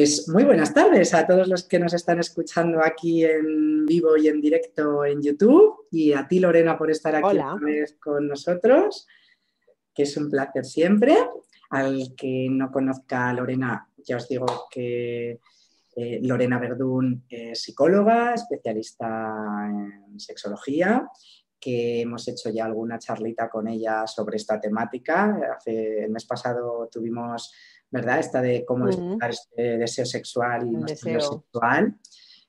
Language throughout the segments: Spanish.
Pues muy buenas tardes a todos los que nos están escuchando aquí en vivo y en directo en YouTube y a ti Lorena por estar aquí vez con nosotros, que es un placer siempre. Al que no conozca a Lorena, ya os digo que eh, Lorena Verdún es psicóloga, especialista en sexología, que hemos hecho ya alguna charlita con ella sobre esta temática. Hace, el mes pasado tuvimos ¿verdad? Esta de cómo es este deseo sexual y nuestro deseo sexual,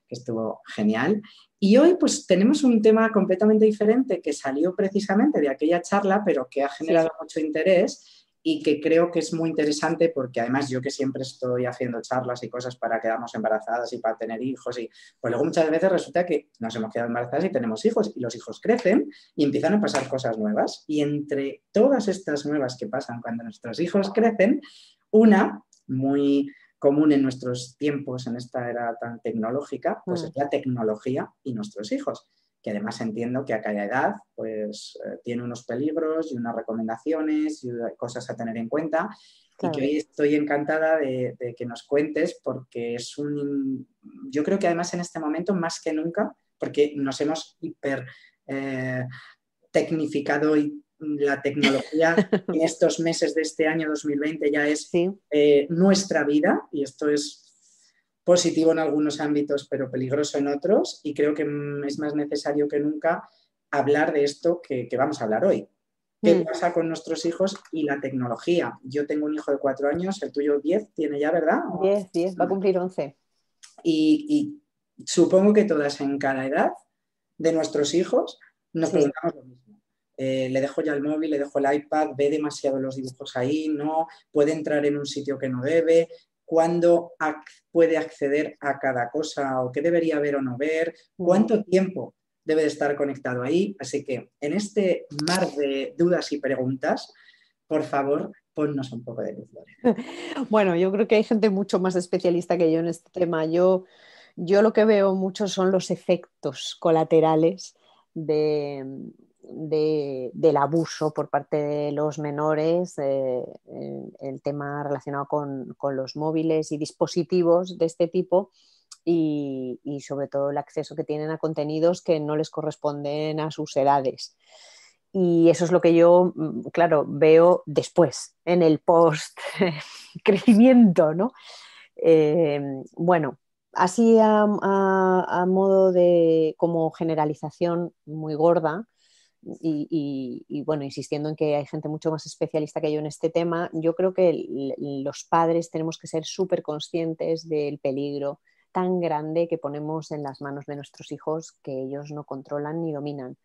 que estuvo genial. Y hoy pues tenemos un tema completamente diferente que salió precisamente de aquella charla, pero que ha generado mucho interés y que creo que es muy interesante porque además yo que siempre estoy haciendo charlas y cosas para quedarnos embarazadas y para tener hijos y pues luego muchas veces resulta que nos hemos quedado embarazadas y tenemos hijos y los hijos crecen y empiezan a pasar cosas nuevas y entre todas estas nuevas que pasan cuando nuestros hijos crecen una, muy común en nuestros tiempos, en esta era tan tecnológica, pues mm. es la tecnología y nuestros hijos, que además entiendo que a cada edad pues eh, tiene unos peligros y unas recomendaciones y cosas a tener en cuenta y que hoy estoy encantada de, que nos cuentes porque es un, yo creo que además en este momento más que nunca, porque nos hemos hiper eh, tecnificado y la tecnología en estos meses de este año 2020 ya es eh, nuestra vida y esto es positivo en algunos ámbitos pero peligroso en otros y creo que mm, es más necesario que nunca hablar de esto que, vamos a hablar hoy. ¿Qué mm. pasa con nuestros hijos y la tecnología? Yo tengo un hijo de cuatro años, el tuyo diez tiene ya, ¿verdad? Diez, diez, va a cumplir once. Y, supongo que todas en cada edad de nuestros hijos nos preguntamos lo mismo eh, le dejo ya el móvil, le dejo el iPad, ve demasiado los dibujos ahí, no, puede entrar en un sitio que no debe, cuándo puede acceder a cada cosa o qué debería ver o no ver, mm. cuánto tiempo debe de estar conectado ahí. Así que en este mar de dudas y preguntas, por favor, ponnos un poco de luz. Bueno, yo creo que hay gente mucho más especialista que yo en este tema. Yo, yo lo que veo mucho son los efectos colaterales de, de, del abuso por parte de los menores, eh, el tema relacionado con, los móviles y dispositivos de este tipo y, sobre todo el acceso que tienen a contenidos que no les corresponden a sus edades. Y eso es lo que yo, mm, claro, veo después, en el post crecimiento, ¿no? Eh, bueno, así a, a, modo de como generalización muy gorda, y, bueno, insistiendo en que hay gente mucho más especialista que yo en este tema, yo creo que los padres tenemos que ser súper conscientes del peligro tan grande que ponemos en las manos de nuestros hijos que ellos no controlan ni dominan.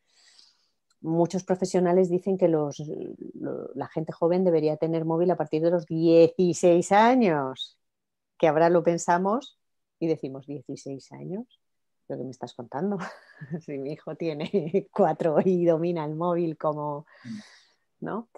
Muchos profesionales dicen que la gente joven debería tener móvil a partir de los 16 años, que ahora lo pensamos y decimos 16 años lo que me estás contando. si mi hijo tiene cuatro y domina el móvil como, mm. ¿no?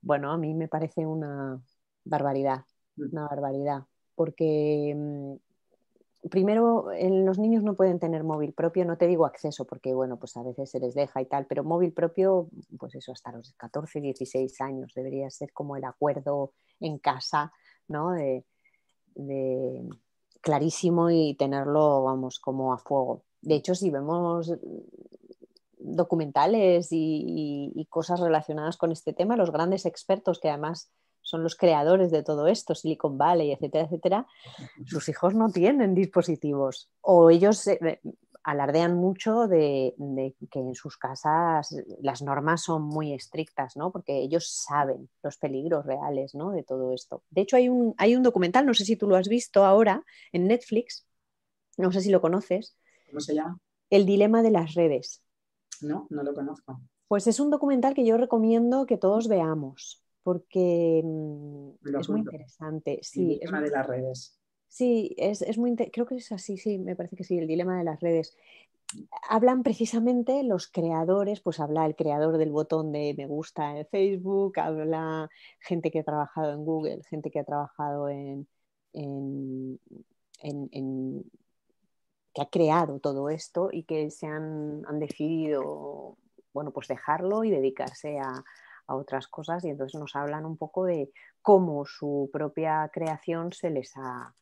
Bueno, a mí me parece una barbaridad, mm. una barbaridad, porque mm, primero los niños no pueden tener móvil propio, no te digo acceso, porque bueno, pues a veces se les deja y tal, pero móvil propio, pues eso, hasta los 14, 16 años debería ser como el acuerdo en casa, ¿no? De, clarísimo y tenerlo, vamos, como a fuego. De hecho, si vemos mm, documentales y, cosas relacionadas con este tema, los grandes expertos que además son los creadores de todo esto, Silicon Valley, etcétera, etcétera, sus hijos no tienen dispositivos o ellos eh, alardean mucho de, que en sus casas eh, las normas son muy estrictas, ¿no? Porque ellos saben los peligros reales, ¿no? De todo esto. De hecho, hay un, hay un documental, no sé si tú lo has visto ahora, en Netflix, no sé si lo conoces. ¿Cómo se llama? El dilema de las redes. No, no lo conozco. Pues es un documental que yo recomiendo que todos veamos, porque mm, es muy interesante. Sí, es una de las redes. Sí, es, es muy creo que es así, sí, me parece que sí, el dilema de las redes. Hablan precisamente los creadores, pues habla el creador del botón de me gusta en Facebook, habla gente que ha trabajado en Google, gente que ha trabajado en, que ha creado todo esto y que se han, han decidido, bueno, pues dejarlo y dedicarse a otras cosas y entonces nos hablan un poco de cómo su propia creación se les ha,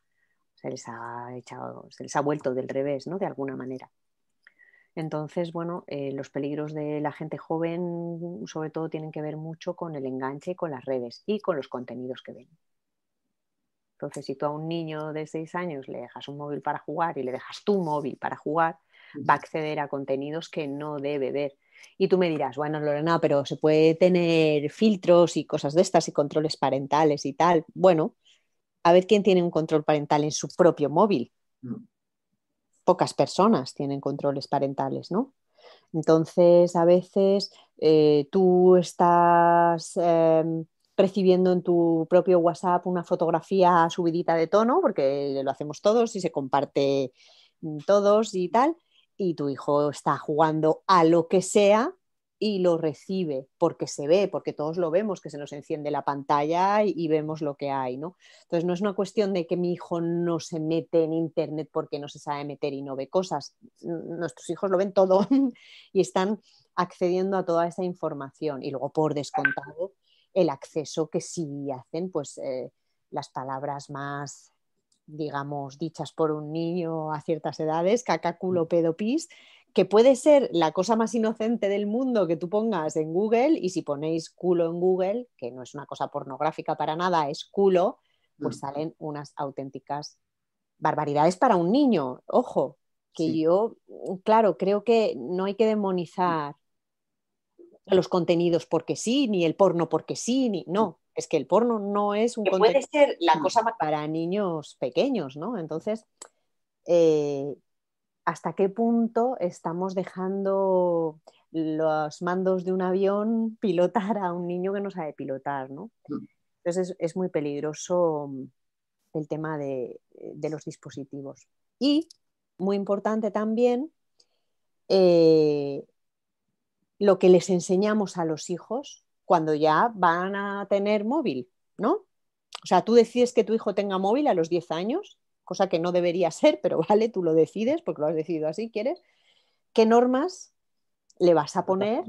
se les ha echado, ha vuelto del revés, ¿no? De alguna manera. Entonces, bueno, eh, los peligros de la gente joven sobre todo tienen que ver mucho con el enganche, con las redes y con los contenidos que ven. Entonces, si tú a un niño de seis años le dejas un móvil para jugar y le dejas tu móvil para jugar, va a acceder a contenidos que no debe ver. Y tú me dirás, bueno, Lorena, pero se puede tener filtros y cosas de estas y controles parentales y tal. Bueno, a ver quién tiene un control parental en su propio móvil. Mm. Pocas personas tienen controles parentales, ¿no? Entonces, a veces eh, tú estás em, recibiendo en tu propio WhatsApp una fotografía subidita de tono, porque lo hacemos todos y se comparte mm, todos y tal, y tu hijo está jugando a lo que sea y lo recibe porque se ve, porque todos lo vemos, que se nos enciende la pantalla y, vemos lo que hay, ¿no? Entonces no es una cuestión de que mi hijo no se mete en internet porque no se sabe meter y no ve cosas. Nuestros hijos lo ven todo y están accediendo a toda esa información y luego por descontado el acceso que sí hacen pues eh, las palabras más digamos dichas por un niño a ciertas edades, caca culo mm. pedo pis que puede ser la cosa más inocente del mundo que tú pongas en Google y si ponéis culo en Google, que no es una cosa pornográfica para nada, es culo, pues salen unas auténticas barbaridades para un niño. Ojo, que yo, mm, claro, creo que no hay que demonizar los contenidos porque sí, ni el porno porque sí, ni mm. no. Es que el porno no es un Puede ser la mm. cosa para niños pequeños, ¿no? Entonces, eh, hasta qué punto estamos dejando los mandos de un avión pilotar a un niño que no sabe pilotar, ¿no? Mm. Entonces es, muy peligroso mm, el tema eh, de, los dispositivos. Y, muy importante también, eh, lo que les enseñamos a los hijos cuando ya van a tener móvil, ¿no? O sea, tú decides que tu hijo tenga móvil a los 10 años cosa que no debería ser, pero vale, tú lo decides porque lo has decidido así, quieres, qué normas le vas a poner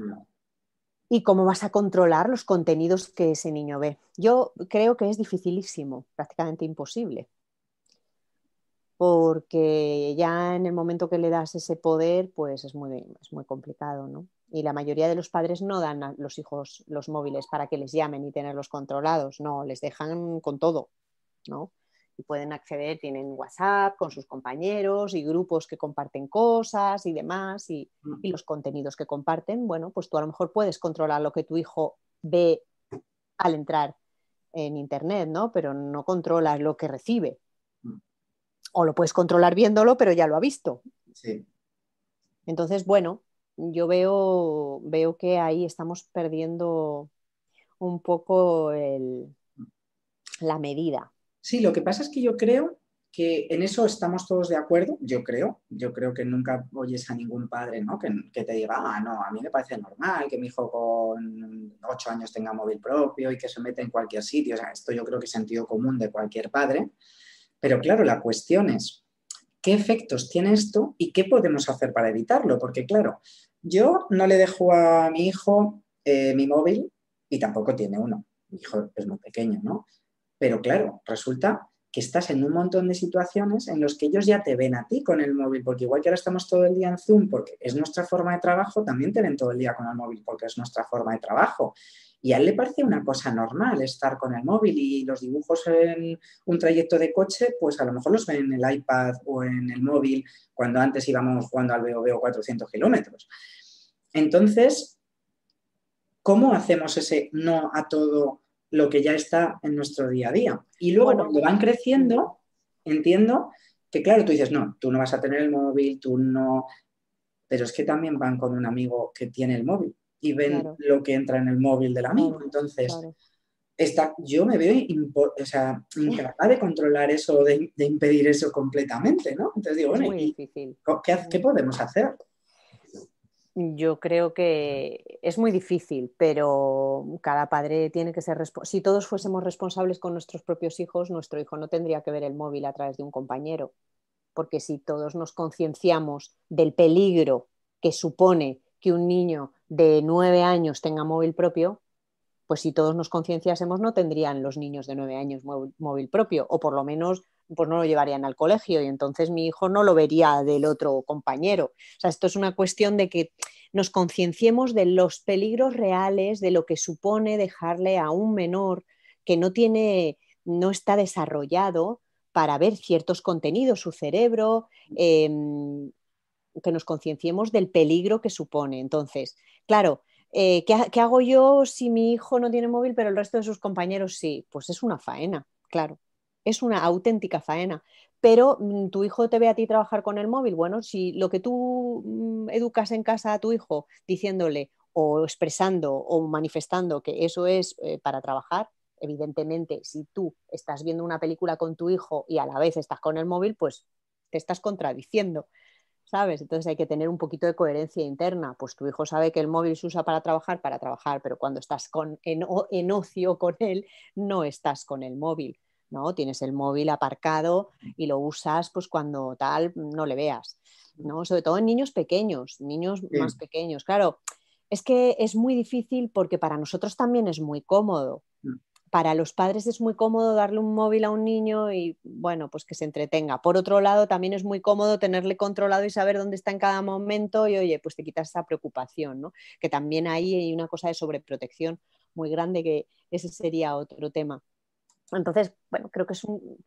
y cómo vas a controlar los contenidos que ese niño ve. Yo creo que es dificilísimo, prácticamente imposible, porque ya en el momento que le das ese poder, pues es muy, muy complicado, ¿no? Y la mayoría de los padres no dan a los hijos los móviles para que les llamen y tenerlos controlados, no, les dejan con todo, ¿no? y pueden acceder, tienen WhatsApp con sus compañeros y grupos que comparten cosas y demás mm. y, los contenidos que comparten, bueno, pues tú a lo mejor puedes controlar lo que tu hijo ve al entrar en Internet, ¿no? Pero no controlas lo que recibe. Mm. O lo puedes controlar viéndolo, pero ya lo ha visto. Sí. Entonces, bueno, yo veo, veo que ahí estamos perdiendo un poco el, mm. la medida. Sí, lo que pasa es que yo creo que en eso estamos todos de acuerdo, yo creo, yo creo que nunca oyes a ningún padre que, te diga, ah, no, a mí me parece normal que mi hijo con ocho años tenga móvil propio y que se meta en cualquier sitio, o sea, esto yo creo que es sentido común de cualquier padre, pero claro, la cuestión es, ¿qué efectos tiene esto y qué podemos hacer para evitarlo? Porque claro, yo no le dejo a mi hijo eh, mi móvil y tampoco tiene uno, mi hijo es muy pequeño, ¿no? Pero claro, resulta que estás en un montón de situaciones en los que ellos ya te ven a ti con el móvil, porque igual que ahora estamos todo el día en Zoom porque es nuestra forma de trabajo, también te ven todo el día con el móvil porque es nuestra forma de trabajo. Y a él le parece una cosa normal estar con el móvil y los dibujos en un trayecto de coche, pues a lo mejor los ven en el iPad o en el móvil cuando antes íbamos jugando al veo 400 kilómetros. Entonces, ¿cómo hacemos ese no a todo? lo que ya está en nuestro día a día. Y luego cuando van mm. creciendo, entiendo que claro, tú dices, no, tú no vas a tener el móvil, tú no, pero es que también van con un amigo que tiene el móvil y ven lo que entra en el móvil del amigo. Entonces, está, yo me veo o incapaz de controlar eso, de, impedir eso completamente, ¿no? Entonces digo, bueno, ¿qué, ¿qué podemos hacer? yo creo que es muy difícil, pero cada padre tiene que ser responsable. Si todos fuésemos responsables con nuestros propios hijos, nuestro hijo no tendría que ver el móvil a través de un compañero, porque si todos nos concienciamos del peligro que supone que un niño de nueve años tenga móvil propio, pues si todos nos concienciásemos no tendrían los niños de nueve años móvil propio, o por lo menos pues no lo llevarían al colegio y entonces mi hijo no lo vería del otro compañero. O sea, esto es una cuestión de que nos concienciemos de los peligros reales, de lo que supone dejarle a un menor que no tiene, no está desarrollado para ver ciertos contenidos, su cerebro, em, que nos concienciemos del peligro que supone. Entonces, claro, eh, ¿qué hago yo si mi hijo no tiene móvil, pero el resto de sus compañeros sí? Pues es una faena, claro es una auténtica faena. Pero mm, tu hijo te ve a ti trabajar con el móvil. Bueno, si lo que tú mm, educas en casa a tu hijo diciéndole o expresando o manifestando que eso es eh, para trabajar, evidentemente, si tú estás viendo una película con tu hijo y a la vez estás con el móvil, pues te estás contradiciendo. ¿sabes? Entonces hay que tener un poquito de coherencia interna. Pues tu hijo sabe que el móvil se usa para trabajar, para trabajar, pero cuando estás con, en, ocio con él, no estás con el móvil. ¿no? Tienes el móvil aparcado y lo usas pues cuando tal mm, no le veas, ¿no? Sobre todo en niños pequeños, niños más pequeños, claro. Es que es muy difícil porque para nosotros también es muy cómodo. Mm. Para los padres es muy cómodo darle un móvil a un niño y, bueno, pues que se entretenga. Por otro lado, también es muy cómodo tenerle controlado y saber dónde está en cada momento y, oye, pues te quitas esa preocupación, ¿no? Que también ahí hay una cosa de sobreprotección muy grande que ese sería otro tema. Entonces, bueno, creo que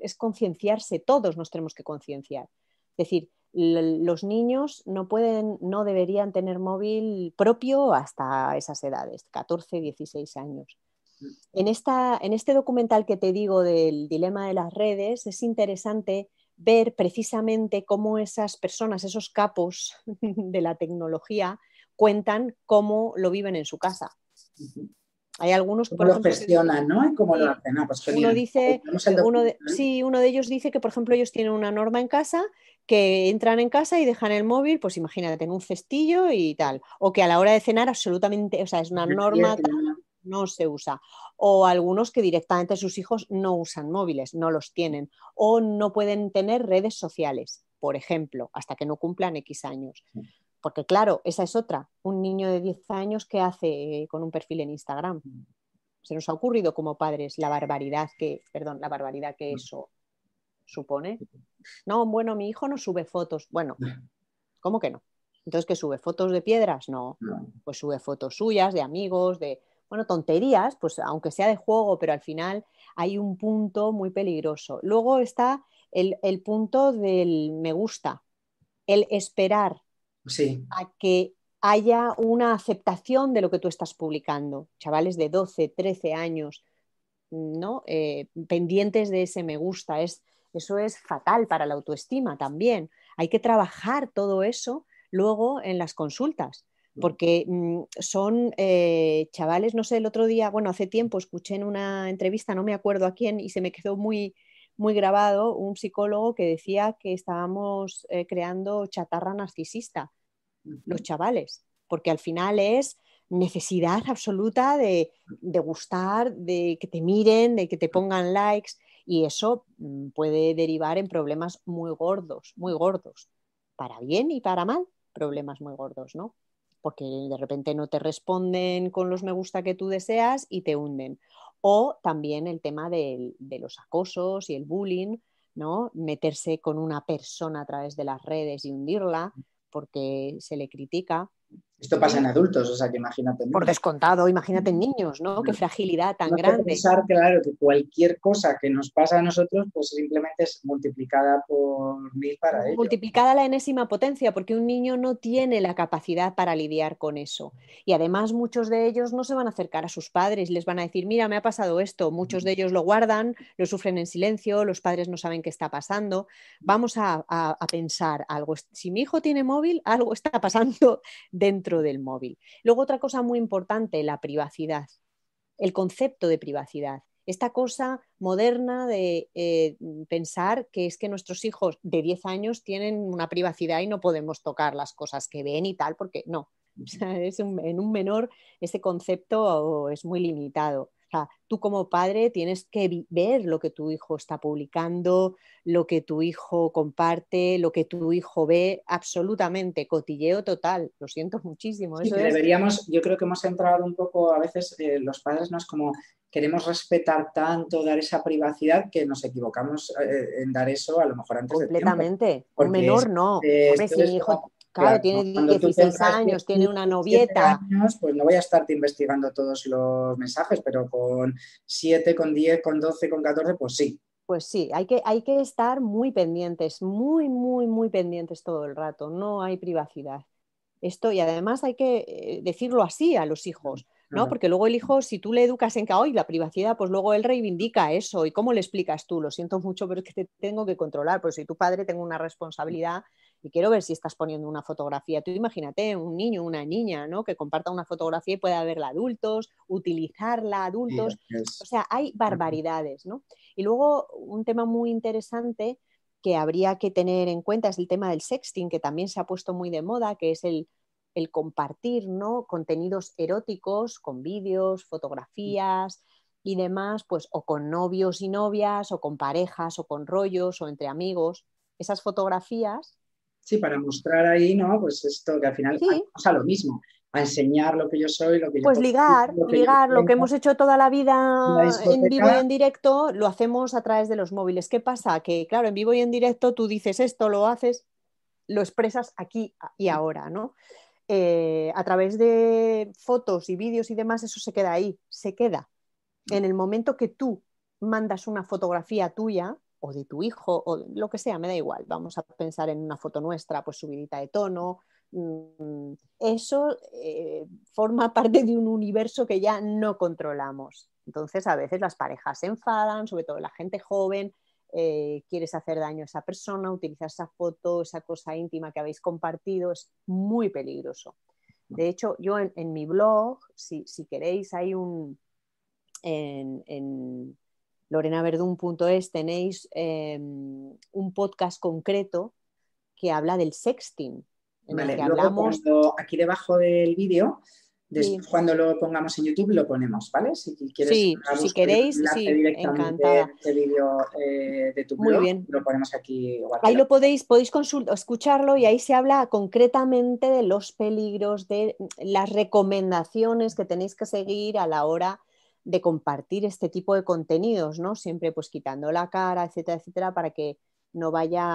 es, concienciarse, todos nos tenemos que concienciar. Es decir, los niños no pueden, no deberían tener móvil propio hasta esas edades, 14, 16 años. En, esta, en este documental que te digo del dilema de las redes, es interesante ver precisamente cómo esas personas, esos capos de la tecnología, cuentan cómo lo viven en su casa. Hay algunos que. lo gestionan, ¿no? ¿Y cómo lo hacen? pues Uno dice, de, ¿eh? sí, uno de ellos dice que, por ejemplo, ellos tienen una norma en casa que entran en casa y dejan el móvil, pues imagínate, en un cestillo y tal. O que a la hora de cenar, absolutamente, o sea, es una norma tal, no se usa. O algunos que directamente sus hijos no usan móviles, no los tienen. O no pueden tener redes sociales, por ejemplo, hasta que no cumplan X años. Porque claro, esa es otra. Un niño de 10 años, que hace con un perfil en Instagram? Se nos ha ocurrido como padres la barbaridad que, perdón, la barbaridad que eso supone. No, bueno, mi hijo no sube fotos. Bueno, ¿cómo que no? Entonces, ¿que sube fotos de piedras? No. Pues sube fotos suyas, de amigos, de, bueno, tonterías, pues aunque sea de juego, pero al final hay un punto muy peligroso. Luego está el, el punto del me gusta, el esperar a que haya una aceptación de lo que tú estás publicando. Chavales de 12, 13 años, ¿no? Eh, pendientes de ese me gusta, es, eso es fatal para la autoestima también. Hay que trabajar todo eso luego en las consultas, mm. porque mm, son eh, chavales, no sé, el otro día, bueno, hace tiempo escuché en una entrevista, no me acuerdo a quién, y se me quedó muy, muy grabado un psicólogo que decía que estábamos eh, creando chatarra narcisista, los chavales, porque al final es necesidad absoluta de, de, gustar, de que te miren, de que te pongan likes, y eso mm, puede derivar en problemas muy gordos, muy gordos, para bien y para mal, problemas muy gordos, ¿no? porque de repente no te responden con los me gusta que tú deseas y te hunden. O también el tema de, los acosos y el bullying, ¿no? Meterse con una persona a través de las redes y hundirla porque se le critica. Esto pasa en adultos, o sea que imagínate. Por descontado, imagínate en niños, ¿no? Qué mm. fragilidad tan grande. Pensar, claro, que cualquier cosa que nos pasa a nosotros, pues simplemente es multiplicada por mil para ellos. Multiplicada la enésima potencia, porque un niño no tiene la capacidad para lidiar con eso. Y además muchos de ellos no se van a acercar a sus padres, y les van a decir, mira, me ha pasado esto. Muchos de mm. ellos lo guardan, lo sufren en silencio, los padres no saben qué está pasando. Vamos a pensar algo. Si mi hijo tiene móvil, algo está pasando dentro del móvil. Luego otra cosa muy importante, la privacidad, el concepto de privacidad. Esta cosa moderna de eh, pensar que es que nuestros hijos de 10 años tienen una privacidad y no podemos tocar las cosas que ven y tal, porque no. es un, en un menor ese concepto es muy limitado tú como padre tienes que ver lo que tu hijo está publicando, lo que tu hijo comparte, lo que tu hijo ve, absolutamente, cotilleo total. Lo siento muchísimo. deberíamos, yo creo que hemos entrado un poco, a veces eh, los padres nos como queremos respetar tanto, dar esa privacidad, que nos equivocamos eh, en dar eso a lo mejor antes Completamente. De tiempo, menor no. Claro, tiene 16 años, tiene una novieta. pues no voy a estarte investigando todos los mensajes, pero con 7, con 10, con 12, con 14, pues sí. Pues sí, hay que, hay que estar muy pendientes, muy, muy, muy pendientes todo el rato. No hay privacidad. Esto, y además hay que eh, decirlo así a los hijos. ¿no? Porque luego el hijo, si tú le educas en que hoy la privacidad, pues luego él reivindica eso. ¿Y cómo le explicas tú? Lo siento mucho, pero es que te tengo que controlar, pues si tu padre, tengo una responsabilidad y quiero ver si estás poniendo una fotografía. Tú imagínate un niño, una niña, ¿no? Que comparta una fotografía y pueda verla adultos, utilizarla adultos. O sea, hay barbaridades, ¿no? Y luego un tema muy interesante que habría que tener en cuenta es el tema del sexting, que también se ha puesto muy de moda, que es el, el compartir ¿no? contenidos eróticos con vídeos, fotografías y demás, pues o con novios y novias, o con parejas, o con rollos, o entre amigos. Esas fotografías Sí, para mostrar ahí, ¿no? Pues esto que al final sí. lo mismo, a enseñar lo que yo soy, lo que pues yo ligar, ligar, lo que hemos hecho toda la vida en vivo y en directo, lo hacemos a través de los móviles. ¿Qué pasa? Que claro, en vivo y en directo tú dices esto, lo haces, lo expresas aquí y ahora, ¿no? Eh, a través de fotos y vídeos y demás, eso se queda ahí, se queda. Mm. En el momento que tú mandas una fotografía tuya, o de tu hijo o lo que sea, me da igual. Vamos a pensar en una foto nuestra, pues subidita de tono. Mm, eso eh, forma parte de un universo que ya no controlamos. Entonces a veces las parejas se enfadan, sobre todo la gente joven, eh, quieres hacer daño a esa persona, utilizar esa foto, esa cosa íntima que habéis compartido, es muy peligroso. Mm. De hecho, yo en, mi blog, si, si, queréis, hay un... en, lorenaverdun.es tenéis em, un podcast concreto que habla del sexting. vale, aquí debajo del vídeo, cuando lo pongamos en YouTube, lo ponemos, ¿vale? Si quieres, si queréis, sí, encantada. Eh, Muy bien. lo ponemos aquí. ahí lo podéis, podéis escucharlo y ahí se habla concretamente de los peligros, de las recomendaciones que tenéis que seguir a la hora de compartir este tipo de contenidos, ¿no? Siempre pues quitando la cara, etcétera, etcétera, para que no vaya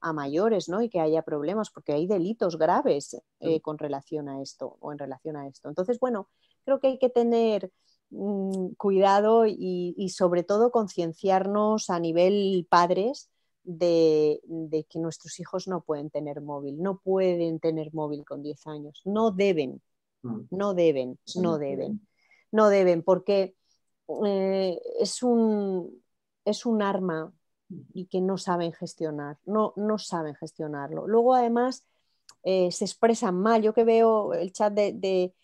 a mayores, ¿no? Y que haya problemas, porque hay delitos graves mm. eh, con relación a esto o en relación a esto. Entonces, bueno, creo que hay que tener mm, cuidado y, sobre todo concienciarnos a nivel padres de, de, que nuestros hijos no pueden tener móvil, no pueden tener móvil con 10 años, no deben, mm. no deben, no deben no deben, porque eh, es, un, es un arma y que no saben gestionar, no, no saben gestionarlo. Luego, además, eh, se expresan mal. Yo que veo el chat de,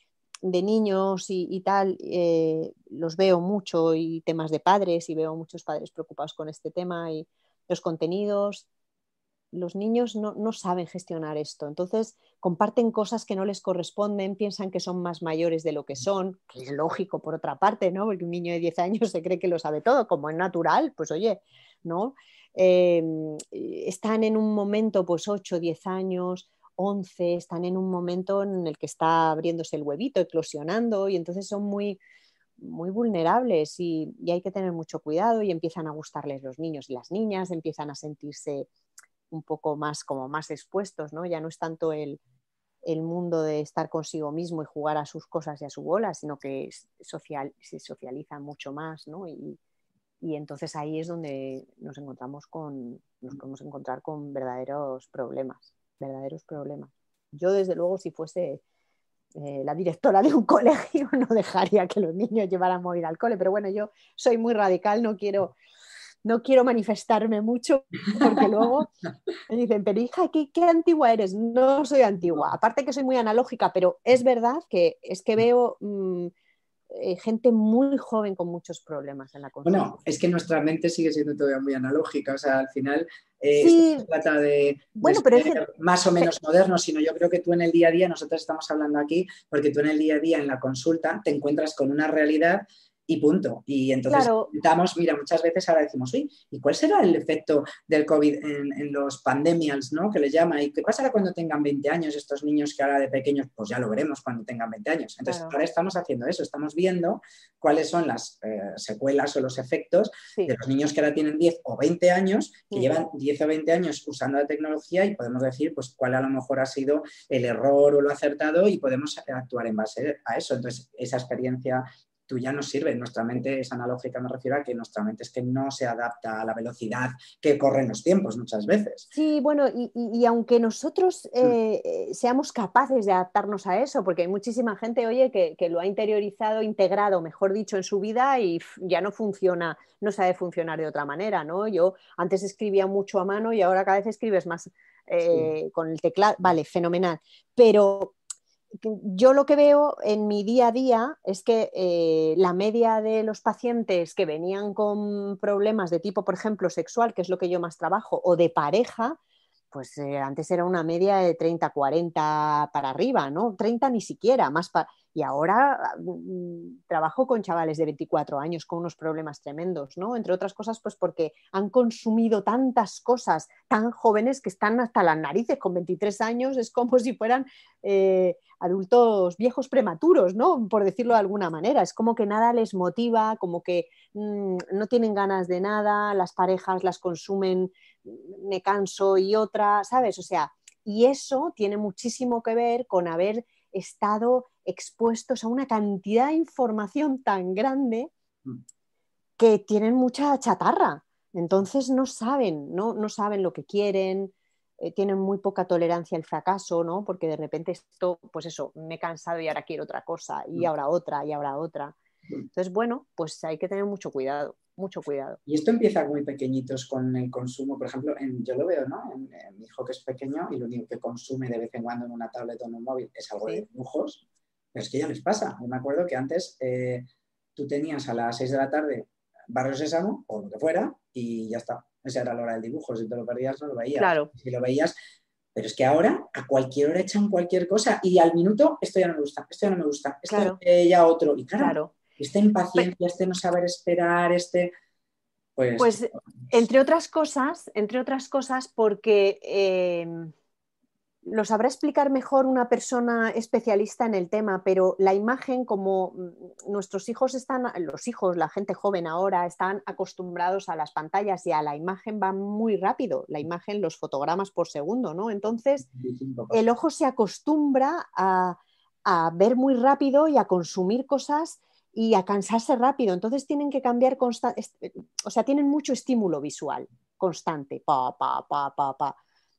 niños y, tal, eh, los veo mucho y temas de padres y veo muchos padres preocupados con este tema y los contenidos los niños no, saben gestionar esto. Entonces, comparten cosas que no les corresponden, piensan que son más mayores de lo que mm. son, que es lógico por otra parte, ¿no? Porque un niño de 10 años se cree que lo sabe todo, como es natural, pues oye, ¿no? Em, están en un momento, pues 8, 10 años, 11, están en un momento en el que está abriéndose el huevito, eclosionando, y entonces son muy, muy vulnerables y, y, hay que tener mucho cuidado y empiezan a gustarles los niños y las niñas, empiezan a sentirse un poco más, como más expuestos, ¿no? Ya no es tanto el, el mundo de estar consigo mismo y jugar a sus cosas y a su bola, sino que social, se socializa mucho más, ¿no? Y, entonces ahí es donde nos encontramos con, nos podemos encontrar con verdaderos problemas, verdaderos problemas. Yo desde luego si fuese eh, la directora de un colegio no dejaría que los niños llevaran móvil al cole, pero bueno, yo soy muy radical, no quiero, no quiero manifestarme mucho porque luego me dicen, pero hija, ¿qué, antigua eres? No soy antigua, aparte que soy muy analógica, pero es verdad que es que veo mm, eh, gente muy joven con muchos problemas en la consulta. Bueno, es que nuestra mente sigue siendo todavía muy analógica, o sea, al final eh, trata de, ser más o menos moderno, sino yo creo que tú en el día a día, nosotros estamos hablando aquí, porque tú en el día a día en la consulta te encuentras con una realidad y punto. Y entonces damos, mira, muchas veces ahora decimos, uy, ¿y cuál será el efecto del COVID en, los pandemias ¿no? Que les llama, ¿y qué pasará cuando tengan 20 años estos niños que ahora de pequeños, pues ya lo veremos cuando tengan 20 años. Entonces ahora estamos haciendo eso, estamos viendo cuáles son las eh, secuelas o los efectos de los niños que ahora tienen 10 o 20 años, que mm. llevan 10 o 20 años usando la tecnología y podemos decir, pues cuál a lo mejor ha sido el error o lo acertado y podemos actuar en base a eso. Entonces esa experiencia tú ya no sirve, Nuestra mente es analógica, me refiero a que nuestra mente es que no se adapta a la velocidad que corren los tiempos muchas veces. Sí, bueno, y, aunque nosotros eh, eh, seamos capaces de adaptarnos a eso, porque hay muchísima gente, oye, que, lo ha interiorizado, integrado, mejor dicho, en su vida y ya no funciona, no sabe funcionar de otra manera, ¿no? Yo antes escribía mucho a mano y ahora cada vez escribes más eh, con el teclado, vale, fenomenal, pero yo lo que veo en mi día a día es que eh, la media de los pacientes que venían con problemas de tipo, por ejemplo, sexual, que es lo que yo más trabajo, o de pareja, pues eh, antes era una media de 30, 40 para arriba, ¿no? 30 ni siquiera, más para... Y ahora mm, mm, trabajo con chavales de 24 años con unos problemas tremendos, ¿no? Entre otras cosas, pues porque han consumido tantas cosas tan jóvenes que están hasta las narices, con 23 años es como si fueran eh, adultos viejos prematuros, ¿no? Por decirlo de alguna manera, es como que nada les motiva, como que mm, no tienen ganas de nada, las parejas las consumen me canso y otra, ¿sabes? O sea, y eso tiene muchísimo que ver con haber estado expuestos a una cantidad de información tan grande mm. que tienen mucha chatarra. Entonces no saben, no, no saben lo que quieren, eh, tienen muy poca tolerancia al fracaso, ¿no? Porque de repente esto, pues eso, me he cansado y ahora quiero otra cosa, y mm. ahora otra, y ahora otra. Mm. Entonces, bueno, pues hay que tener mucho cuidado mucho cuidado. Y esto empieza muy pequeñitos con el consumo, por ejemplo, en, yo lo veo, ¿no? En, mi hijo que es pequeño y lo único que consume de vez en cuando en una tablet o en un móvil es algo de dibujos, pero es que ya les pasa. me acuerdo que antes eh, tú tenías a las 6 de la tarde barro Sésamo o lo que fuera y ya está. Esa era la hora del dibujo, si te lo perdías no lo veías. Claro. Si lo veías, pero es que ahora a cualquier hora echan cualquier cosa y al minuto esto ya no me gusta, esto ya no me gusta, esto ya otro. Y claro, este impaciencia, este no saber esperar, este... Pues, pues entre otras cosas, entre otras cosas, porque em, lo sabrá explicar mejor una persona especialista en el tema, pero la imagen, como mm, nuestros hijos están, los hijos, la gente joven ahora, están acostumbrados a las pantallas y a la imagen va muy rápido, la imagen, los fotogramas por segundo, ¿no? Entonces, el ojo se acostumbra a, a ver muy rápido y a consumir cosas y a cansarse rápido. Entonces tienen que cambiar constantemente eh, o sea, tienen mucho estímulo visual constante, pa, pa, pa, pa, pa.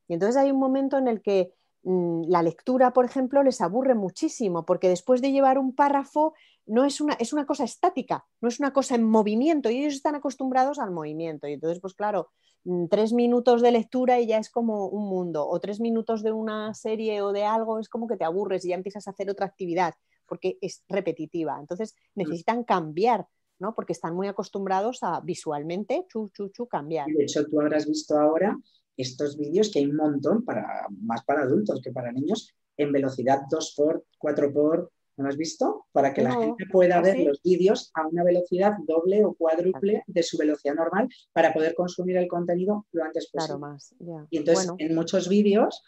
Y entonces hay un momento en el que mm, la lectura, por ejemplo, les aburre muchísimo, porque después de llevar un párrafo no es una, es una cosa estática, no es una cosa en movimiento, y ellos están acostumbrados al movimiento. Y entonces, pues claro, mm, tres minutos de lectura y ya es como un mundo, o tres minutos de una serie o de algo, es como que te aburres y ya empiezas a hacer otra actividad porque es repetitiva. Entonces mm. necesitan cambiar, ¿no? Porque están muy acostumbrados a visualmente, chu, cambiar. De hecho, tú habrás visto ahora estos vídeos que hay un montón, para, más para adultos que para niños, en velocidad 2x, 4x, ¿no has visto? Para que la gente pueda ver los vídeos a una velocidad doble o cuádruple de su velocidad normal para poder consumir el contenido lo antes posible. Y entonces en muchos vídeos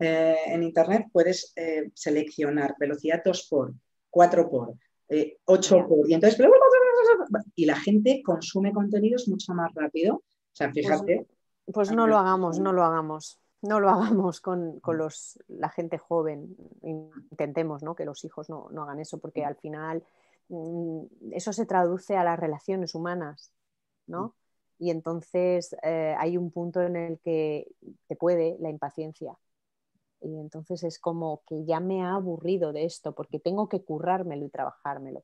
eh, en Internet puedes eh, seleccionar velocidad 2 x cuatro por, eh, ocho por, y entonces, y la gente consume contenidos mucho más rápido. O sea, pues fíjate. Pues, no ah, lo hagamos, no lo hagamos. No lo hagamos con, los, la gente joven. Intentemos ¿no? que los hijos no, hagan eso, porque al final mm, eso se traduce a las relaciones humanas, ¿no? Mm. Y entonces eh, hay un punto en el que te puede la impaciencia y entonces es como que ya me ha aburrido de esto porque tengo que currármelo y trabajármelo.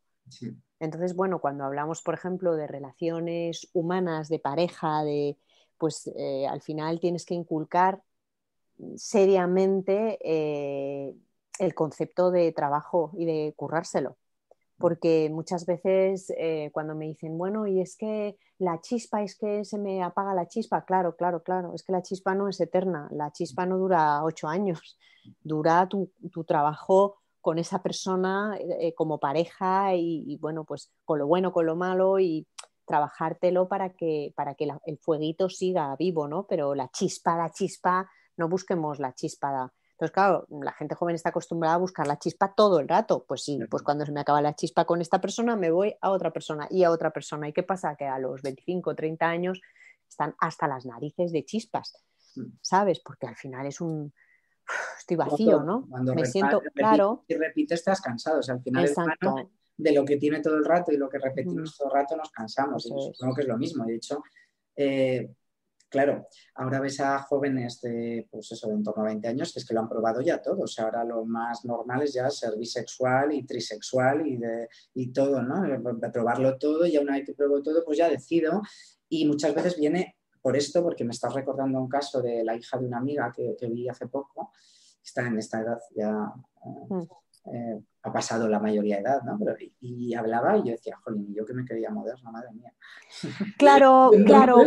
Entonces, bueno, cuando hablamos, por ejemplo, de relaciones humanas, de pareja, de pues eh, al final tienes que inculcar seriamente eh, el concepto de trabajo y de currárselo porque muchas veces eh, cuando me dicen, bueno, y es que la chispa, es que se me apaga la chispa, claro, claro, claro, es que la chispa no es eterna, la chispa no dura ocho años, dura tu, trabajo con esa persona eh, eh, como pareja y, bueno, pues con lo bueno, con lo malo y trabajártelo para que, para que el fueguito siga vivo, ¿no? Pero la chispa, la chispa, no busquemos la chispa entonces, claro, la gente joven está acostumbrada a buscar la chispa todo el rato. Pues sí, pues cuando se me acaba la chispa con esta persona, me voy a otra persona y a otra persona. ¿Y qué pasa? Que a los 25, 30 años están hasta las narices de chispas, mm. ¿sabes? Porque al final es un... Estoy vacío, ¿no? Cuando me siento, claro. Y repito, estás cansado. al final de lo que tiene todo el rato y lo que repetimos todo el rato nos cansamos. supongo que es lo mismo. De hecho, eh, Claro, ahora ves a jóvenes de, pues eso, de en torno a 20 años que es que lo han probado ya todo. O sea, ahora lo más normal es ya ser bisexual y trisexual y, todo, ¿no? Eh, probarlo todo y una vez que pruebo todo, pues ya decido. Y muchas veces viene por esto, porque me estás recordando un caso de la hija de una amiga que, vi hace poco, está en esta edad ya eh, mm. Eh, ha pasado la mayoría de edad, ¿no? y, hablaba y yo decía, jolín, yo que me quería moderna, madre mía. Claro, claro,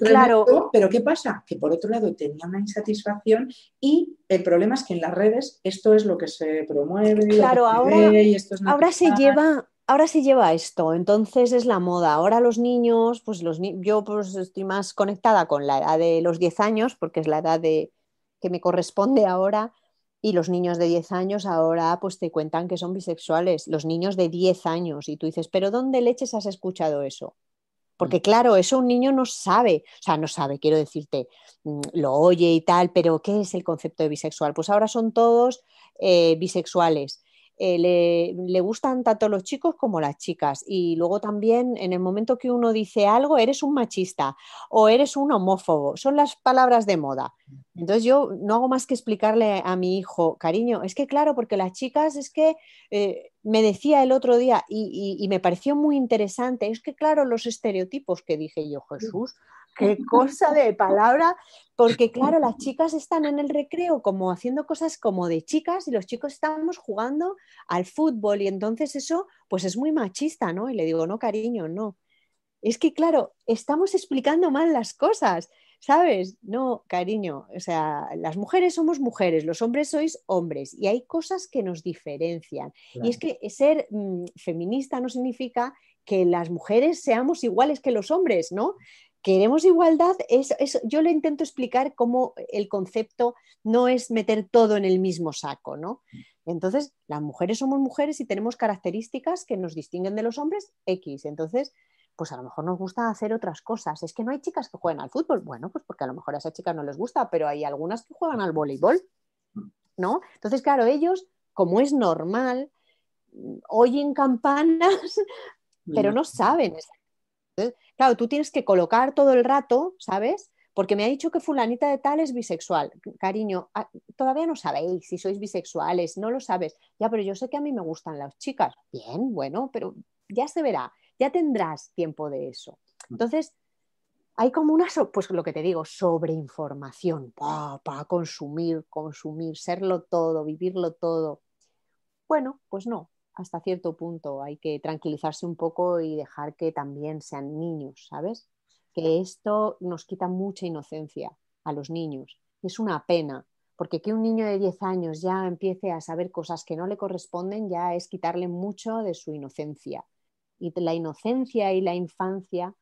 claro. Pero ¿qué pasa? Que por otro lado tenía una insatisfacción y el problema es que en las redes esto es lo que se promueve. Claro, ahora, se ahora se lleva ahora se lleva esto, entonces es la moda. Ahora los niños, pues los yo pues estoy más conectada con la edad de los 10 años, porque es la edad que me corresponde ahora, y los niños de 10 años ahora pues te cuentan que son bisexuales, los niños de 10 años, y tú dices, pero ¿dónde leches has escuchado eso? Mm. Porque claro, eso un niño no sabe, o sea, no sabe, quiero decirte, mm, lo oye y tal, pero ¿qué es el concepto de bisexual? Pues ahora son todos eh, bisexuales eh, le, gustan tanto los chicos como las chicas. Y luego también en el momento que uno dice algo, eres un machista o eres un homófobo, son las palabras de moda. Entonces yo no hago más que explicarle a mi hijo, cariño, es que claro, porque las chicas es que eh, me decía el otro día, y, me pareció muy interesante, es que claro, los estereotipos que dije yo, Jesús, qué cosa de palabra, porque claro, las chicas están en el recreo como haciendo cosas como de chicas y los chicos estamos jugando al fútbol y entonces eso pues es muy machista, ¿no? Y le digo, no, cariño, no. Es que claro, estamos explicando mal las cosas. ¿sabes? No, cariño, o sea, las mujeres somos mujeres, los hombres sois hombres y hay cosas que nos diferencian. Y es que ser mm, feminista no significa que las mujeres seamos iguales que los hombres, ¿no? Queremos igualdad, es, yo le intento explicar cómo el concepto no es meter todo en el mismo saco, ¿no? Entonces, las mujeres somos mujeres y tenemos características que nos distinguen de los hombres X. Entonces, pues a lo mejor nos gusta hacer otras cosas. Es que no hay chicas que jueguen al fútbol. Bueno, pues porque a lo mejor a esas chicas no les gusta, pero hay algunas que juegan al voleibol, mm. ¿no? Entonces, claro, ellos, como es normal, mm, oyen campanas, pero no saben. Entonces, claro, tú tienes que colocar todo el rato, ¿sabes? porque me ha dicho que fulanita de tal es bisexual. Cariño, ah, todavía no sabéis si sois bisexuales, no lo sabes. Ya, pero yo sé que a mí me gustan las chicas. Bien, bueno, pero ya se verá ya tendrás tiempo de eso. Mm. Entonces, hay como una, pues lo que te digo, sobreinformación, para consumir, consumir, serlo todo, vivirlo todo. Bueno, pues no, hasta cierto punto hay que tranquilizarse un poco y dejar que también sean niños, ¿sabes? Que esto nos quita mucha inocencia a los niños. Es una pena, porque que un niño de 10 años ya empiece a saber cosas que no le corresponden ya es quitarle mucho de su inocencia y la inocencia y la infancia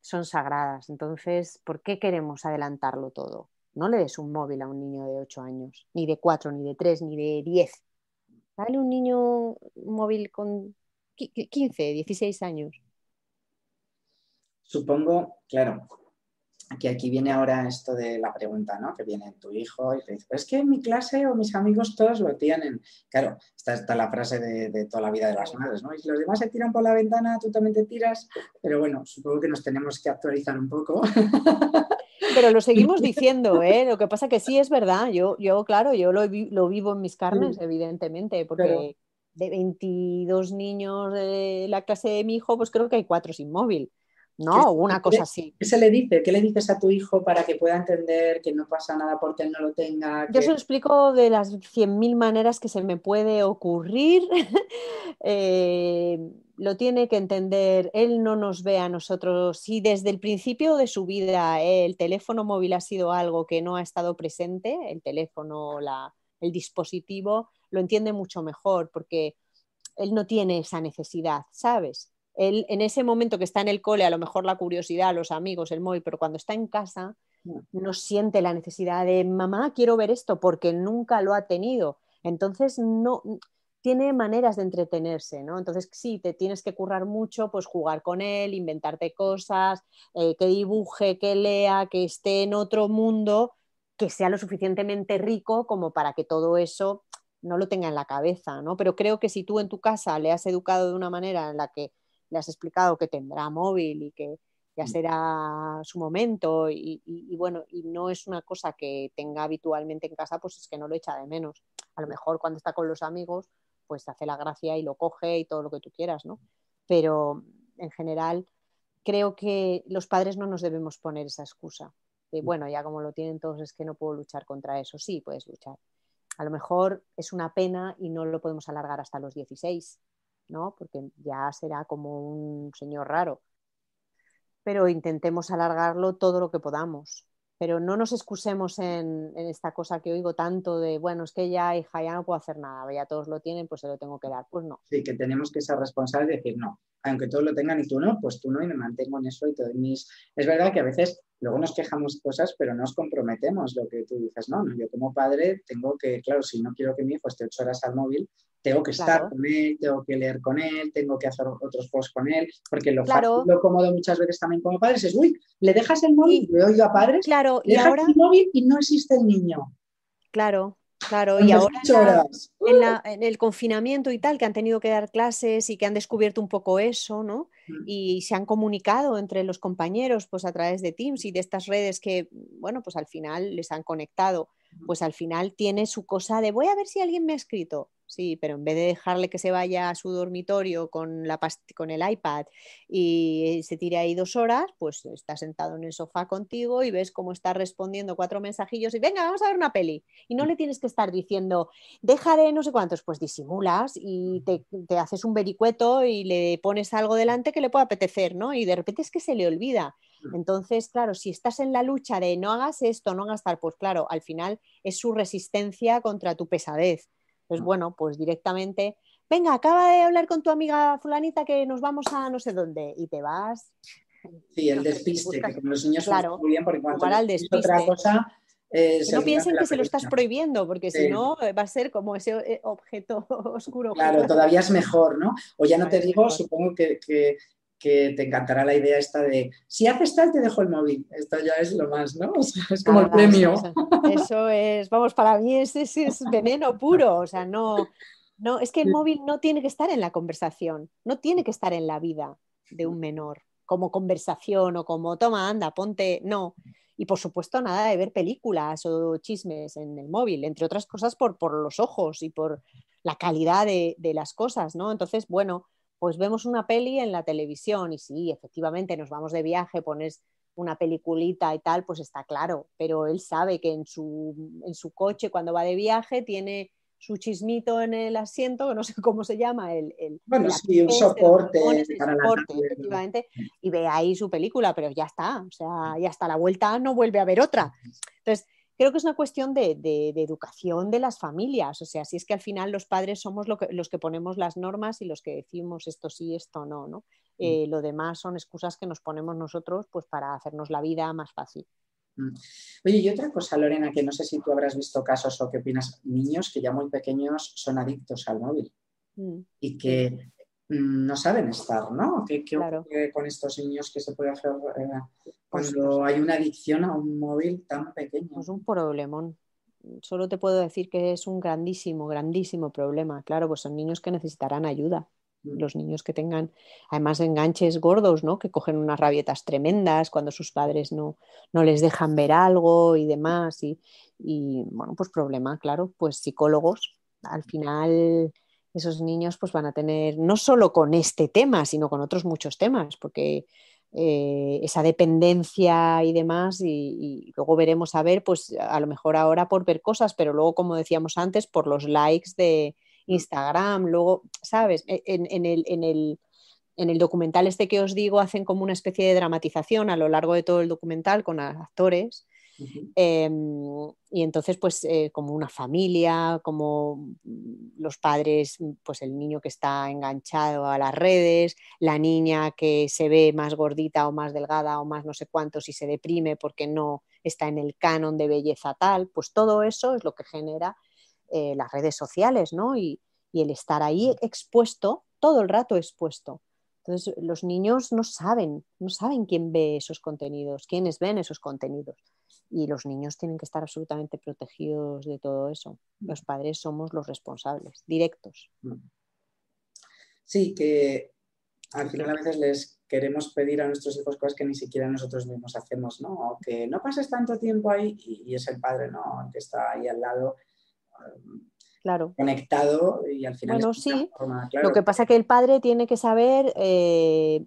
son sagradas. Entonces, ¿por qué queremos adelantarlo todo? No le des un móvil a un niño de 8 años, ni de 4, ni de 3, ni de 10. Dale un niño móvil con 15, 16 años. Supongo, claro, que aquí viene ahora esto de la pregunta, ¿no? Que viene tu hijo y te dice, es que en mi clase o mis amigos todos lo tienen. Claro, está, está la frase de, toda la vida de las madres, ¿no? Y si los demás se tiran por la ventana, tú también te tiras. Pero bueno, supongo que nos tenemos que actualizar un poco. Pero lo seguimos diciendo, ¿eh? Lo que pasa que sí es verdad. Yo, yo claro, yo lo, lo vivo en mis carnes, evidentemente, porque... de 22 niños de la clase de mi hijo, pues creo que hay cuatro sin móvil. ¿no? una cosa así. ¿Qué se le dice? ¿Qué le dices a tu hijo para que pueda entender que no pasa nada porque él no lo tenga? Yo se lo explico de las 100.000 maneras que se me puede ocurrir. Eh, lo tiene que entender, él no nos ve a nosotros. Si desde el principio de su vida el teléfono móvil ha sido algo que no ha estado presente, el teléfono, el dispositivo, lo entiende mucho mejor porque él no tiene esa necesidad, ¿sabes? él en ese momento que está en el cole, a lo mejor la curiosidad, los amigos, el móvil, pero cuando está en casa, mm. no siente la necesidad de mamá, quiero ver esto, porque nunca lo ha tenido. Entonces, no tiene maneras de entretenerse, ¿no? Entonces, sí, te tienes que currar mucho, pues jugar con él, inventarte cosas, eh, que dibuje, que lea, que esté en otro mundo, que sea lo suficientemente rico como para que todo eso no lo tenga en la cabeza, ¿no? Pero creo que si tú en tu casa le has educado de una manera en la que le has explicado que tendrá móvil y que ya mm. será su momento y, bueno, y no es una cosa que tenga habitualmente en casa, pues es que no lo echa de menos. A lo mejor cuando está con los amigos, pues te hace la gracia y lo coge y todo lo que tú quieras, ¿no? Pero en general creo que los padres no nos debemos poner esa excusa de, mm. bueno, ya como lo tienen todos es que no puedo luchar contra eso. Sí, puedes luchar. A lo mejor es una pena y no lo podemos alargar hasta los 16 ¿no? Porque ya será como un señor raro. Pero intentemos alargarlo todo lo que podamos. Pero no nos excusemos en, esta cosa que oigo tanto de, bueno, es que ya, hija, ya no puedo hacer nada, ya todos lo tienen, pues se lo tengo que dar. Pues no. Sí, que tenemos que ser responsables y decir, no, aunque todos lo tengan y tú no, pues tú no y me mantengo en eso y todo. mis... Es verdad que a veces luego nos quejamos cosas, pero nos comprometemos lo que tú dices, no, yo como padre tengo que, claro, si no quiero que mi hijo esté ocho horas al móvil, tengo que estar con él, tengo que leer con él, tengo que hacer otros juegos con él, porque lo claro. lo cómodo muchas veces también como padres es, uy, le dejas el móvil, y, lo a padres, claro, le y ahora... el móvil y no existe el niño. Claro, Claro, y ahora uh. en, el confinamiento y tal, que han tenido que dar clases y que han descubierto un poco eso, ¿no? Mm. Y se han comunicado entre los compañeros, pues a través de Teams y de estas redes que, bueno, pues al final les han conectado, mm. pues al final tiene su cosa de voy a ver si alguien me ha escrito, sí, pero en vez de dejarle que se vaya a su dormitorio con, la con el iPad y se tire ahí dos horas, pues está sentado en el sofá contigo y ves cómo está respondiendo cuatro mensajillos y venga, vamos a ver una peli. Y no mm. le tienes que estar diciendo, de no sé cuántos, pues disimulas y mm. te, haces un vericueto y le pones algo delante que le pueda apetecer, ¿no? Y de repente es que se le olvida. Mm. Entonces, claro, si estás en la lucha de no hagas esto, no hagas tal, pues claro, al final es su resistencia contra tu pesadez. Pues mm. bueno, pues directamente, venga, acaba de hablar con tu amiga fulanita que nos vamos a no sé dónde y te vas. Sí, el despiste, que los niños claro, muy bien porque cuando despiste. otra cosa... Eh, no piensen que se lo estás prohibiendo, porque si no eh, va a ser como ese eh, objeto oscuro. Claro, todavía es mejor, ¿no? O ya no, te digo, supongo que, que te encantará la idea esta de si haces tal te dejo el móvil. Esto ya es lo más, ¿no? es como el ah, premio. Eso, es, vamos, para mí es, es, veneno puro. O sea, no, no, es que el móvil no tiene que estar en la conversación, no tiene que estar en la vida de un menor como conversación o como toma, anda, ponte, no. Y por supuesto, nada de ver películas o chismes en el móvil, entre otras cosas por, por los ojos y por la calidad de, de las cosas, ¿no? Entonces, bueno, pues vemos una peli en la televisión y sí, efectivamente nos vamos de viaje, pones una peliculita y tal, pues está claro, pero él sabe que en su, en su coche cuando va de viaje tiene su chismito en el asiento, no sé cómo se llama, el, bueno, sí, un soporte, soporte efectivamente, y ve ahí su película, pero ya está, o sea, y hasta la vuelta no vuelve a ver otra. Entonces, creo que es una cuestión de, educación de las familias. O sea, si es que al final los padres somos los que ponemos las normas y los que decimos esto sí, esto no, ¿no? Mm. Eh, lo demás son excusas que nos ponemos nosotros pues, para hacernos la vida más fácil. Mm. Oye, y otra cosa, Lorena, que no sé si tú habrás visto casos o qué opinas, niños que ya muy pequeños son adictos al móvil mm. y que no saben estar, ¿no? ¿Qué, ocurre con estos niños que se puede hacer? Eh, pues cuando hay una adicción a un móvil tan pequeño. Es pues un problemón. Solo te puedo decir que es un grandísimo, grandísimo problema. Claro, pues son niños que necesitarán ayuda. Mm. Los niños que tengan, además, enganches gordos, ¿no? Que cogen unas rabietas tremendas cuando sus padres no, les dejan ver algo y demás. Y, y, bueno, pues problema, claro, pues psicólogos. Al final, esos niños pues van a tener, no solo con este tema, sino con otros muchos temas, porque eh, esa dependencia y demás, y, luego veremos a ver, pues a lo mejor ahora por ver cosas, pero luego, como decíamos antes, por los likes de mm. Instagram, luego, ¿sabes? E, en, el, en, el, documental este que os digo, hacen como una especie de dramatización a lo largo de todo el documental con actores Em, y entonces, pues eh, como una familia, como mm, los padres, mm, pues el niño que está enganchado a las redes, la niña que se ve más gordita o más delgada o más no sé cuánto si se deprime porque no está en el canon de belleza tal, pues todo eso es lo que genera eh, las redes sociales, Y, y el estar ahí expuesto, todo el rato expuesto. Entonces, los niños no saben, no saben quién ve esos contenidos, quiénes ven esos contenidos y los niños tienen que estar absolutamente protegidos de todo eso. Mm. Los padres somos los responsables, directos. Mm. Sí, que al final a veces les queremos pedir a nuestros hijos cosas que ni siquiera nosotros mismos hacemos, ¿no? que no pases tanto tiempo ahí y, es el padre, ¿no? que está ahí al lado um, claro. conectado y al final... sí. Lo que pasa es que el padre tiene que saber eh,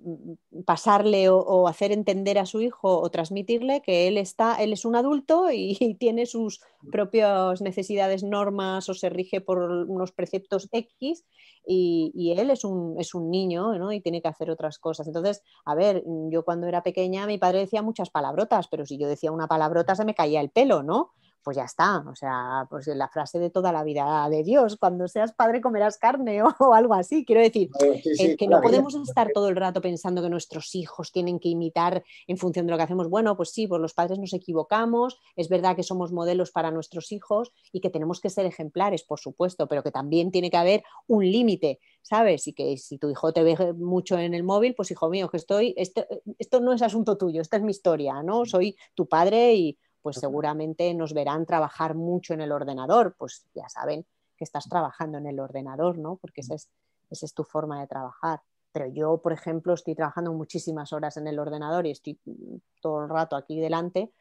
pasarle o, hacer entender a su hijo o transmitirle que él, está, él es un adulto y, tiene sus propias necesidades, normas o se rige por unos preceptos X y, él es un, es un niño y tiene que hacer otras cosas. Entonces, a ver, yo cuando era pequeña mi padre decía muchas palabrotas, pero si yo decía una palabrota se me caía el pelo, ¿no? pues ya está, o sea, pues la frase de toda la vida de Dios, cuando seas padre comerás carne o, algo así, quiero decir, eh, eh, que no podemos estar todo el rato pensando que nuestros hijos tienen que imitar en función de lo que hacemos, bueno, pues sí, pues los padres nos equivocamos, es verdad que somos modelos para nuestros hijos y que tenemos que ser ejemplares, por supuesto, pero que también tiene que haber un límite, ¿sabes? Y que si tu hijo te ve mucho en el móvil, pues hijo mío, que estoy, este, esto no es asunto tuyo, esta es mi historia, ¿no? Soy tu padre y pues seguramente nos verán trabajar mucho en el ordenador, pues ya saben que estás trabajando en el ordenador, ¿no? Porque esa es, es tu forma de trabajar. Pero yo, por ejemplo, estoy trabajando muchísimas horas en el ordenador y estoy mm, todo el rato aquí delante,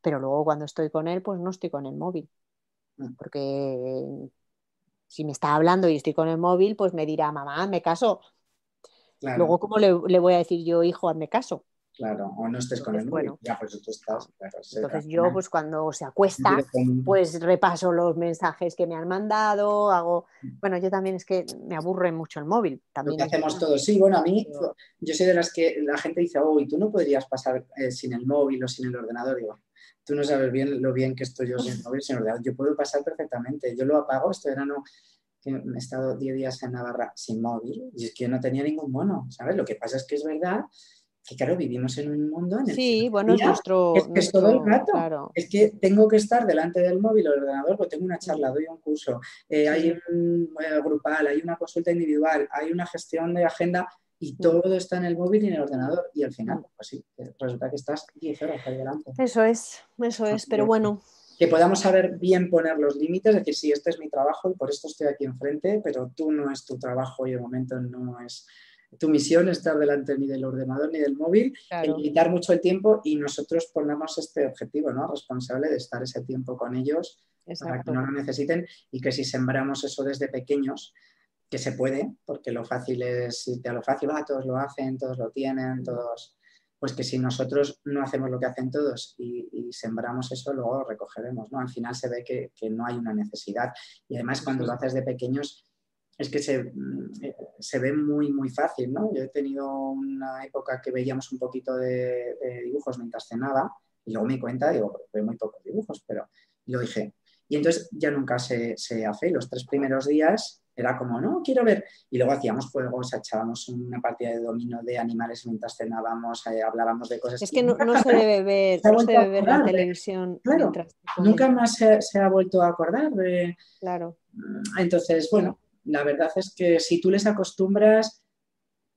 pero luego cuando estoy con él, pues no estoy con el móvil. Mm. Porque mm, si me está hablando y estoy con el móvil, pues me dirá, mamá, me caso. Luego, ¿cómo le, le, voy a decir yo, hijo, hazme caso? Claro, o no estés con el móvil, Entonces yo, pues cuando se acuesta, pues repaso los mensajes que me han mandado, hago... Mm. Bueno, yo también es que me aburre mucho el móvil. También Lo hacemos todos, sí, bueno, a mí, yo soy de las que la gente dice, oh, ¿y tú no podrías pasar eh, sin el móvil o sin el ordenador? Digo, tú no sabes bien lo bien que estoy yo sin móvil, sin ordenador. Yo puedo pasar perfectamente, yo lo apago, este verano he estado 10 días en Navarra sin móvil y es que no tenía ningún mono, ¿sabes? Lo que pasa es que es verdad que claro, vivimos en un mundo en el Sí, bueno, es nuestro... Es todo el rato, es que tengo que estar delante del móvil o del ordenador, porque tengo una charla, doy un curso, eh, hay un eh, grupal, hay una consulta individual, hay una gestión de agenda y mm. todo está en el móvil y en el ordenador y al final, mm. pues sí, eh, resulta que estás 10 horas ahí delante. Eso es, eso pues es, pero bueno. Que podamos saber bien poner los límites, es decir, sí, este es mi trabajo y por esto estoy aquí enfrente, pero tú no es tu trabajo y de momento no es tu misión es estar delante ni del ordenador ni del móvil, evitar mucho el tiempo y nosotros ponemos este objetivo, ¿no? Responsable de estar ese tiempo con ellos para que no lo necesiten y que si sembramos eso desde pequeños, que se puede, porque lo fácil es irte a lo fácil, a todos lo hacen, todos lo tienen, todos... Pues que si nosotros no hacemos lo que hacen todos y, sembramos eso, luego recogeremos, ¿no? Al final se ve que, no hay una necesidad. Y además cuando lo haces de pequeños es que se, mm, se, ve muy, muy fácil, ¿no? Yo he tenido una época que veíamos un poquito de, dibujos mientras cenaba y luego me cuenta, digo, pues veo muy pocos dibujos, pero lo dije. Y entonces ya nunca se, hace. Los tres primeros días era como, no, quiero ver. Y luego hacíamos juegos, echábamos una partida de dominó de animales mientras cenábamos, eh, hablábamos de cosas. Es que, no, se debe ver, la televisión. Claro, nunca más se, ha vuelto a acordar. Claro. Mm, entonces, bueno, la verdad es que si tú les acostumbras,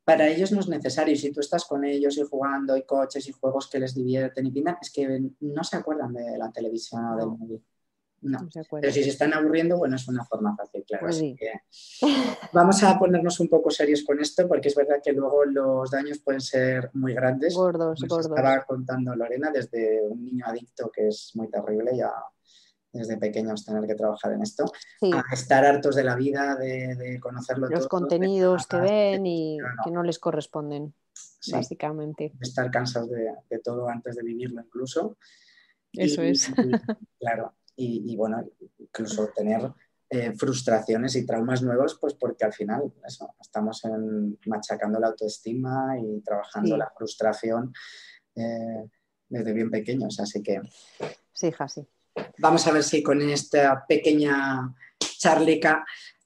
para ellos no es necesario. Si tú estás con ellos y jugando y coches y juegos que les divierten y pintan, es que no se acuerdan de la televisión o del móvil. No, se pero si se están aburriendo, bueno, es una forma fácil, claro. Pues vamos a ponernos un poco serios con esto, porque es verdad que luego los daños pueden ser muy grandes. Gordos, gordos. Estaba contando Lorena desde un niño adicto que es muy terrible ya desde pequeños tener que trabajar en esto, estar hartos de la vida, de, de conocerlo Los contenidos que ven y que no les corresponden, básicamente. Estar cansados de, todo antes de vivirlo incluso. Eso es. claro, y, bueno, incluso tener eh, frustraciones y traumas nuevos, pues porque al final estamos machacando la autoestima y trabajando la frustración eh, desde bien pequeños, así que... Sí, hija, Vamos a ver si con esta pequeña charlica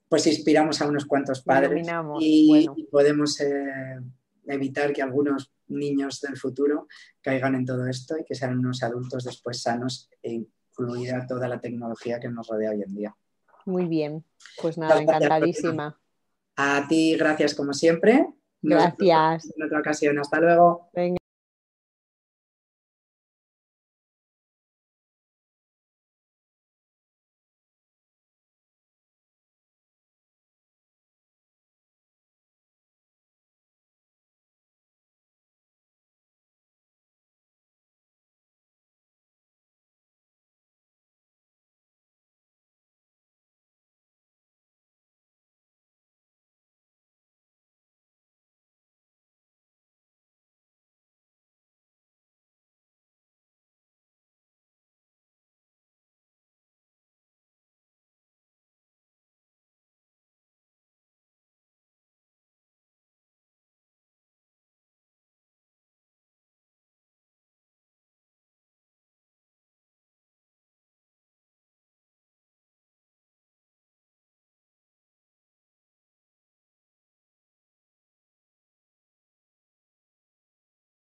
pues inspiramos a unos cuantos padres y, podemos eh, evitar que algunos niños del futuro caigan en todo esto y que sean unos adultos después sanos e incluida toda la tecnología que nos rodea hoy en día. Muy bien, pues nada, encantadísima. A ti, gracias como siempre. Gracias. En otra ocasión, hasta luego.